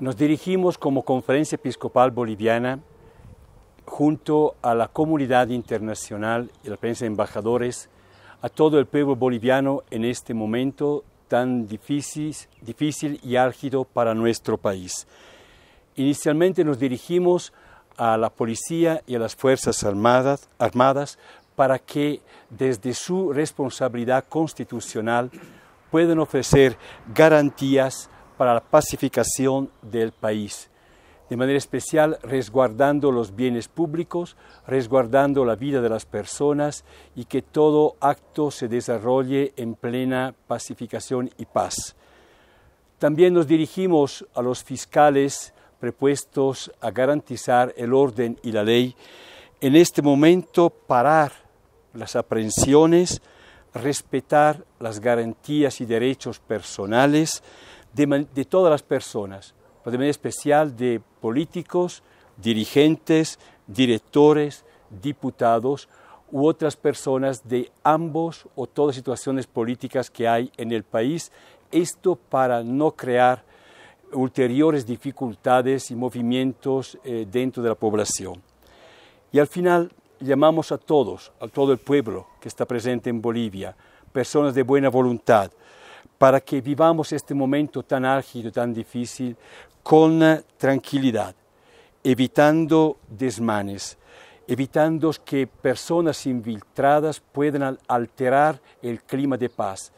Nos dirigimos como Conferencia Episcopal Boliviana junto a la comunidad internacional y la prensa de embajadores, a todo el pueblo boliviano en este momento tan difícil, difícil y álgido para nuestro país. Inicialmente nos dirigimos a la policía y a las Fuerzas armadas, armadas para que desde su responsabilidad constitucional puedan ofrecer garantías para la pacificación del país, de manera especial resguardando los bienes públicos, resguardando la vida de las personas y que todo acto se desarrolle en plena pacificación y paz. También nos dirigimos a los fiscales prepuestos a garantizar el orden y la ley, en este momento parar las aprehensiones, respetar las garantías y derechos personales, de, todas las personas, pero de manera especial de políticos, dirigentes, directores, diputados u otras personas de ambos o todas situaciones políticas que hay en el país. Esto para no crear ulteriores dificultades y movimientos eh, dentro de la población. Y al final llamamos a todos, a todo el pueblo que está presente en Bolivia, personas de buena voluntad, para que vivamos este momento tan álgido, tan difícil, con tranquilidad, evitando desmanes, evitando que personas infiltradas puedan alterar el clima de paz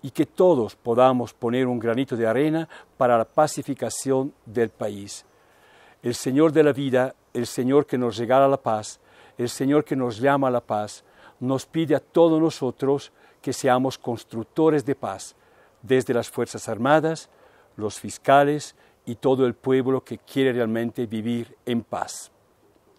y que todos podamos poner un granito de arena para la pacificación del país. El Señor de la vida, el Señor que nos regala la paz, el Señor que nos llama a la paz, nos pide a todos nosotros que seamos constructores de paz, desde las Fuerzas Armadas, los fiscales y todo el pueblo que quiere realmente vivir en paz.